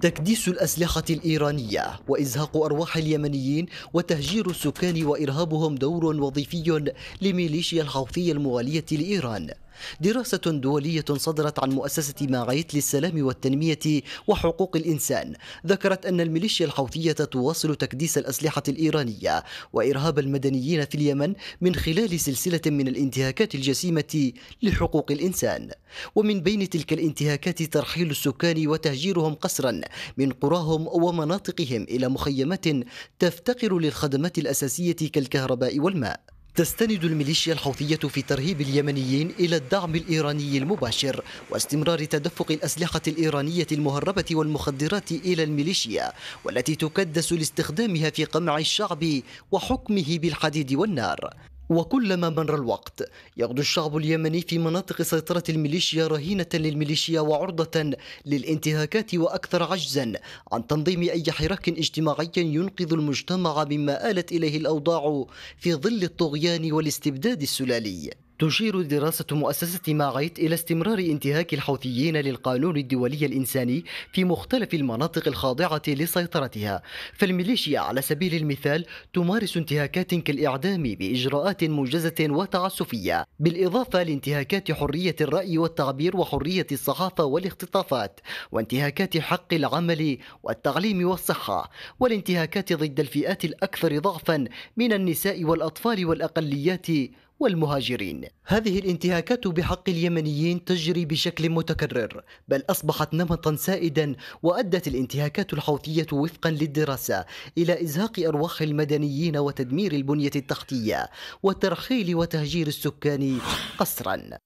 تكديس الأسلحة الإيرانية وإزهاق أرواح اليمنيين وتهجير السكان وإرهابهم دور وظيفي لميليشيا الحوثية الموالية لإيران دراسة دولية صدرت عن مؤسسة ماغيت للسلام والتنمية وحقوق الإنسان ذكرت أن الميليشيا الحوثية تواصل تكديس الأسلحة الإيرانية وإرهاب المدنيين في اليمن من خلال سلسلة من الانتهاكات الجسيمة لحقوق الإنسان ومن بين تلك الانتهاكات ترحيل السكان وتهجيرهم قسرا من قراهم ومناطقهم إلى مخيمات تفتقر للخدمات الأساسية كالكهرباء والماء تستند الميليشيا الحوثية في ترهيب اليمنيين إلى الدعم الإيراني المباشر واستمرار تدفق الأسلحة الإيرانية المهربة والمخدرات إلى الميليشيا والتي تكدس لاستخدامها في قمع الشعب وحكمه بالحديد والنار وكلما مر الوقت يغدو الشعب اليمني في مناطق سيطرة الميليشيا رهينة للميليشيا وعرضة للانتهاكات وأكثر عجزا عن تنظيم أي حراك اجتماعي ينقذ المجتمع مما آلت إليه الأوضاع في ظل الطغيان والاستبداد السلالي تشير دراسة مؤسسة ماغيت إلى استمرار انتهاك الحوثيين للقانون الدولي الإنساني في مختلف المناطق الخاضعة لسيطرتها فالميليشيا على سبيل المثال تمارس انتهاكات كالإعدام بإجراءات موجزة وتعسفية بالإضافة لانتهاكات حرية الرأي والتعبير وحرية الصحافة والاختطافات وانتهاكات حق العمل والتعليم والصحة والانتهاكات ضد الفئات الأكثر ضعفا من النساء والأطفال والأقليات والمهاجرين هذه الانتهاكات بحق اليمنيين تجري بشكل متكرر بل أصبحت نمطا سائدا وأدت الانتهاكات الحوثية وفقا للدراسة إلى إزهاق أرواح المدنيين وتدمير البنية التحتية وترحيل وتهجير السكان قسرا